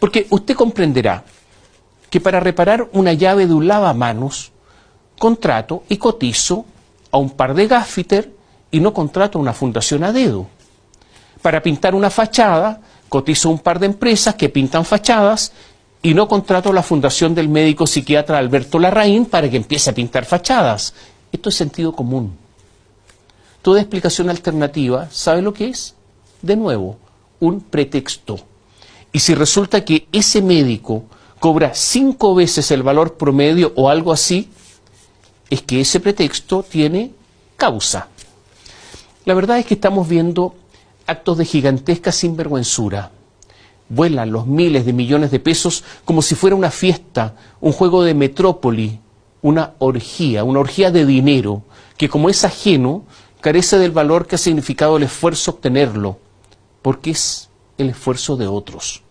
Porque usted comprenderá que para reparar una llave de un lavamanos, contrato y cotizo a un par de gafiter y no contrato a una fundación a dedo. Para pintar una fachada, cotizo a un par de empresas que pintan fachadas y no contrato a la fundación del médico psiquiatra Alberto Larraín para que empiece a pintar fachadas. Esto es sentido común. Toda explicación alternativa, ¿sabe lo que es? De nuevo, un pretexto. Y si resulta que ese médico cobra cinco veces el valor promedio o algo así, es que ese pretexto tiene causa. La verdad es que estamos viendo actos de gigantesca sinvergüenzura. Vuelan los miles de millones de pesos como si fuera una fiesta, un juego de metrópoli, una orgía, una orgía de dinero, que como es ajeno, carece del valor que ha significado el esfuerzo obtenerlo, porque es el esfuerzo de otros.